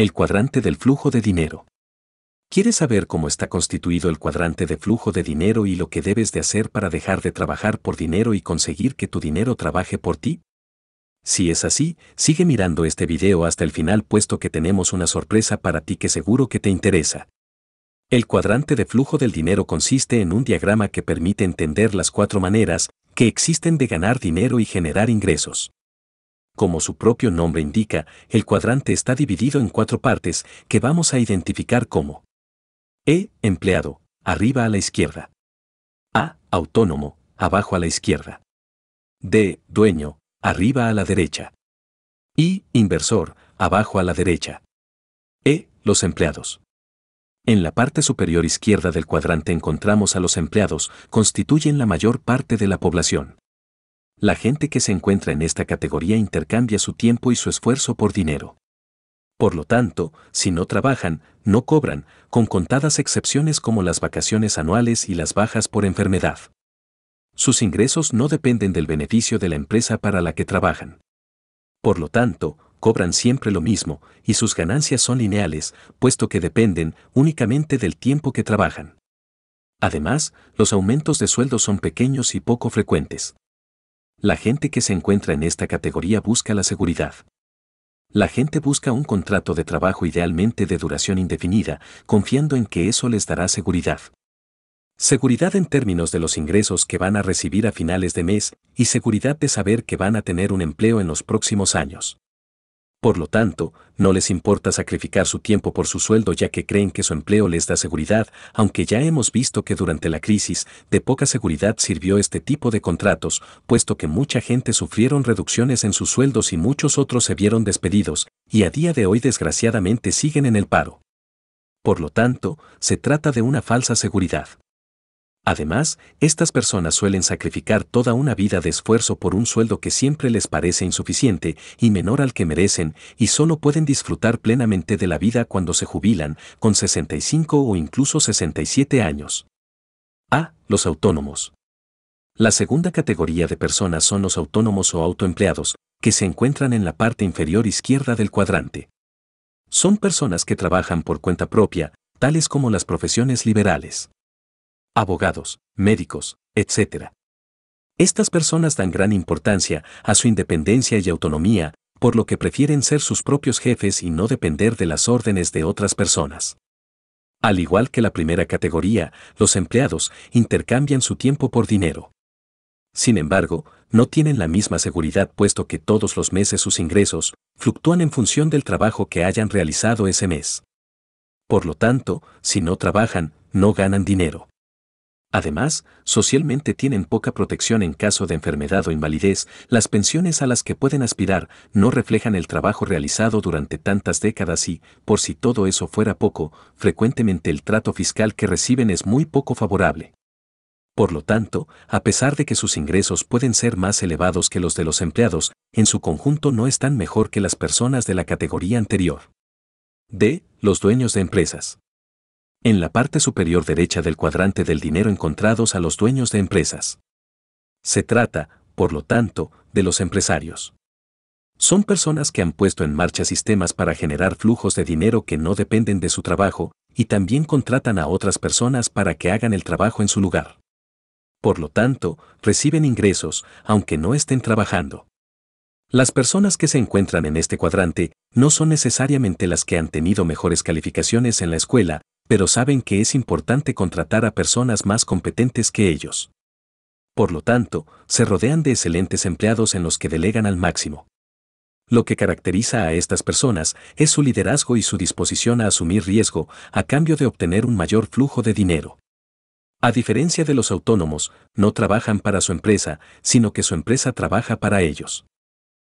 El cuadrante del flujo de dinero. ¿Quieres saber cómo está constituido el cuadrante de flujo de dinero y lo que debes de hacer para dejar de trabajar por dinero y conseguir que tu dinero trabaje por ti? Si es así, sigue mirando este video hasta el final puesto que tenemos una sorpresa para ti que seguro que te interesa. El cuadrante de flujo del dinero consiste en un diagrama que permite entender las cuatro maneras que existen de ganar dinero y generar ingresos. Como su propio nombre indica, el cuadrante está dividido en cuatro partes que vamos a identificar como E, empleado, arriba a la izquierda. A, autónomo, abajo a la izquierda. D, dueño, arriba a la derecha. I, inversor, abajo a la derecha. E, los empleados. En la parte superior izquierda del cuadrante encontramos a los empleados, constituyen la mayor parte de la población la gente que se encuentra en esta categoría intercambia su tiempo y su esfuerzo por dinero. Por lo tanto, si no trabajan, no cobran, con contadas excepciones como las vacaciones anuales y las bajas por enfermedad. Sus ingresos no dependen del beneficio de la empresa para la que trabajan. Por lo tanto, cobran siempre lo mismo, y sus ganancias son lineales, puesto que dependen únicamente del tiempo que trabajan. Además, los aumentos de sueldo son pequeños y poco frecuentes. La gente que se encuentra en esta categoría busca la seguridad. La gente busca un contrato de trabajo idealmente de duración indefinida, confiando en que eso les dará seguridad. Seguridad en términos de los ingresos que van a recibir a finales de mes y seguridad de saber que van a tener un empleo en los próximos años. Por lo tanto, no les importa sacrificar su tiempo por su sueldo ya que creen que su empleo les da seguridad, aunque ya hemos visto que durante la crisis de poca seguridad sirvió este tipo de contratos, puesto que mucha gente sufrieron reducciones en sus sueldos y muchos otros se vieron despedidos, y a día de hoy desgraciadamente siguen en el paro. Por lo tanto, se trata de una falsa seguridad. Además, estas personas suelen sacrificar toda una vida de esfuerzo por un sueldo que siempre les parece insuficiente y menor al que merecen y solo pueden disfrutar plenamente de la vida cuando se jubilan, con 65 o incluso 67 años. A. Los autónomos. La segunda categoría de personas son los autónomos o autoempleados, que se encuentran en la parte inferior izquierda del cuadrante. Son personas que trabajan por cuenta propia, tales como las profesiones liberales abogados, médicos, etc. Estas personas dan gran importancia a su independencia y autonomía, por lo que prefieren ser sus propios jefes y no depender de las órdenes de otras personas. Al igual que la primera categoría, los empleados intercambian su tiempo por dinero. Sin embargo, no tienen la misma seguridad puesto que todos los meses sus ingresos fluctúan en función del trabajo que hayan realizado ese mes. Por lo tanto, si no trabajan, no ganan dinero. Además, socialmente tienen poca protección en caso de enfermedad o invalidez, las pensiones a las que pueden aspirar no reflejan el trabajo realizado durante tantas décadas y, por si todo eso fuera poco, frecuentemente el trato fiscal que reciben es muy poco favorable. Por lo tanto, a pesar de que sus ingresos pueden ser más elevados que los de los empleados, en su conjunto no están mejor que las personas de la categoría anterior. D. Los dueños de empresas en la parte superior derecha del cuadrante del dinero encontrados a los dueños de empresas. Se trata, por lo tanto, de los empresarios. Son personas que han puesto en marcha sistemas para generar flujos de dinero que no dependen de su trabajo y también contratan a otras personas para que hagan el trabajo en su lugar. Por lo tanto, reciben ingresos, aunque no estén trabajando. Las personas que se encuentran en este cuadrante no son necesariamente las que han tenido mejores calificaciones en la escuela, pero saben que es importante contratar a personas más competentes que ellos. Por lo tanto, se rodean de excelentes empleados en los que delegan al máximo. Lo que caracteriza a estas personas es su liderazgo y su disposición a asumir riesgo a cambio de obtener un mayor flujo de dinero. A diferencia de los autónomos, no trabajan para su empresa, sino que su empresa trabaja para ellos.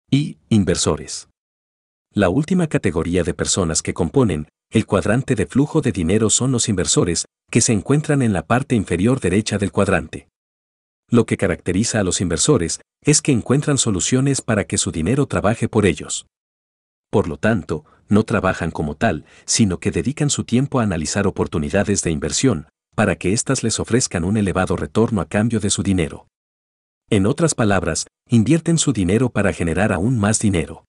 Y inversores. La última categoría de personas que componen el cuadrante de flujo de dinero son los inversores, que se encuentran en la parte inferior derecha del cuadrante. Lo que caracteriza a los inversores es que encuentran soluciones para que su dinero trabaje por ellos. Por lo tanto, no trabajan como tal, sino que dedican su tiempo a analizar oportunidades de inversión, para que éstas les ofrezcan un elevado retorno a cambio de su dinero. En otras palabras, invierten su dinero para generar aún más dinero.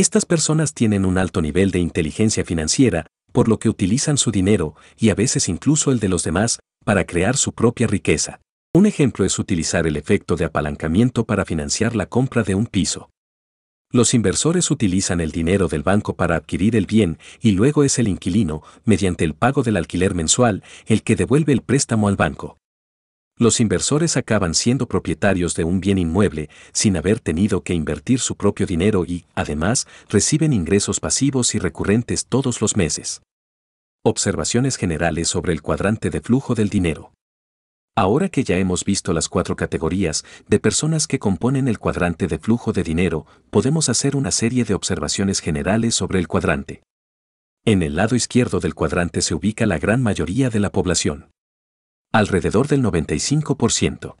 Estas personas tienen un alto nivel de inteligencia financiera, por lo que utilizan su dinero, y a veces incluso el de los demás, para crear su propia riqueza. Un ejemplo es utilizar el efecto de apalancamiento para financiar la compra de un piso. Los inversores utilizan el dinero del banco para adquirir el bien y luego es el inquilino, mediante el pago del alquiler mensual, el que devuelve el préstamo al banco. Los inversores acaban siendo propietarios de un bien inmueble sin haber tenido que invertir su propio dinero y, además, reciben ingresos pasivos y recurrentes todos los meses. Observaciones generales sobre el cuadrante de flujo del dinero. Ahora que ya hemos visto las cuatro categorías de personas que componen el cuadrante de flujo de dinero, podemos hacer una serie de observaciones generales sobre el cuadrante. En el lado izquierdo del cuadrante se ubica la gran mayoría de la población alrededor del 95%.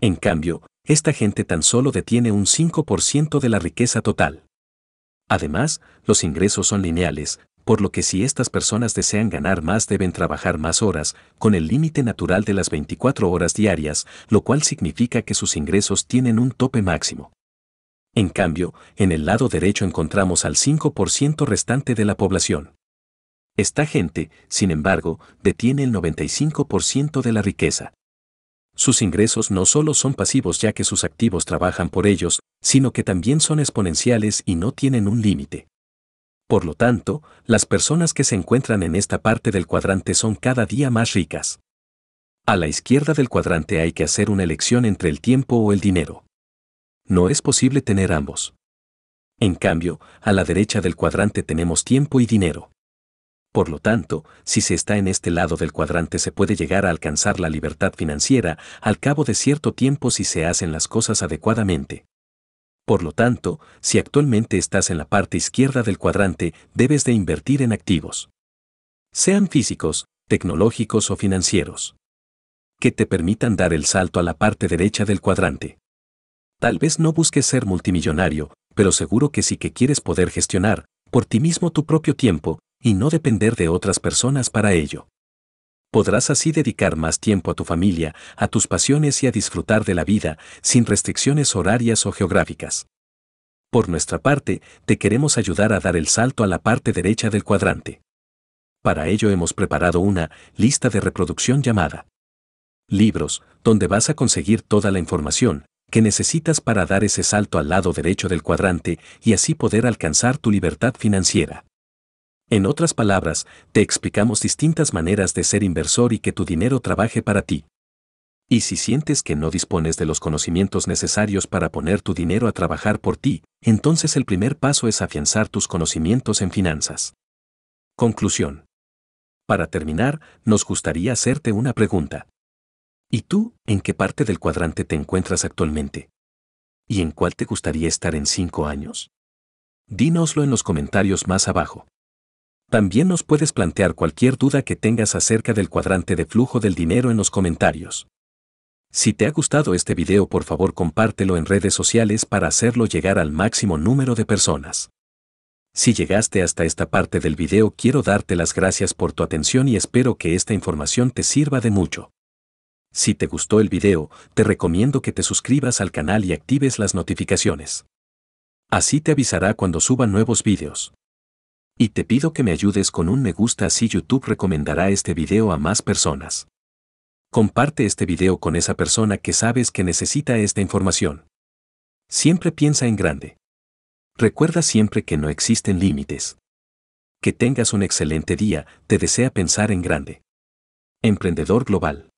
En cambio, esta gente tan solo detiene un 5% de la riqueza total. Además, los ingresos son lineales, por lo que si estas personas desean ganar más deben trabajar más horas, con el límite natural de las 24 horas diarias, lo cual significa que sus ingresos tienen un tope máximo. En cambio, en el lado derecho encontramos al 5% restante de la población. Esta gente, sin embargo, detiene el 95% de la riqueza. Sus ingresos no solo son pasivos ya que sus activos trabajan por ellos, sino que también son exponenciales y no tienen un límite. Por lo tanto, las personas que se encuentran en esta parte del cuadrante son cada día más ricas. A la izquierda del cuadrante hay que hacer una elección entre el tiempo o el dinero. No es posible tener ambos. En cambio, a la derecha del cuadrante tenemos tiempo y dinero. Por lo tanto, si se está en este lado del cuadrante se puede llegar a alcanzar la libertad financiera al cabo de cierto tiempo si se hacen las cosas adecuadamente. Por lo tanto, si actualmente estás en la parte izquierda del cuadrante, debes de invertir en activos. Sean físicos, tecnológicos o financieros. Que te permitan dar el salto a la parte derecha del cuadrante. Tal vez no busques ser multimillonario, pero seguro que sí que quieres poder gestionar, por ti mismo tu propio tiempo, y no depender de otras personas para ello. Podrás así dedicar más tiempo a tu familia, a tus pasiones y a disfrutar de la vida, sin restricciones horarias o geográficas. Por nuestra parte, te queremos ayudar a dar el salto a la parte derecha del cuadrante. Para ello hemos preparado una lista de reproducción llamada Libros, donde vas a conseguir toda la información que necesitas para dar ese salto al lado derecho del cuadrante y así poder alcanzar tu libertad financiera. En otras palabras, te explicamos distintas maneras de ser inversor y que tu dinero trabaje para ti. Y si sientes que no dispones de los conocimientos necesarios para poner tu dinero a trabajar por ti, entonces el primer paso es afianzar tus conocimientos en finanzas. Conclusión. Para terminar, nos gustaría hacerte una pregunta. ¿Y tú, en qué parte del cuadrante te encuentras actualmente? ¿Y en cuál te gustaría estar en cinco años? Dínoslo en los comentarios más abajo. También nos puedes plantear cualquier duda que tengas acerca del cuadrante de flujo del dinero en los comentarios. Si te ha gustado este video por favor compártelo en redes sociales para hacerlo llegar al máximo número de personas. Si llegaste hasta esta parte del video quiero darte las gracias por tu atención y espero que esta información te sirva de mucho. Si te gustó el video, te recomiendo que te suscribas al canal y actives las notificaciones. Así te avisará cuando suba nuevos videos. Y te pido que me ayudes con un me gusta así YouTube recomendará este video a más personas. Comparte este video con esa persona que sabes que necesita esta información. Siempre piensa en grande. Recuerda siempre que no existen límites. Que tengas un excelente día, te desea pensar en grande. Emprendedor Global.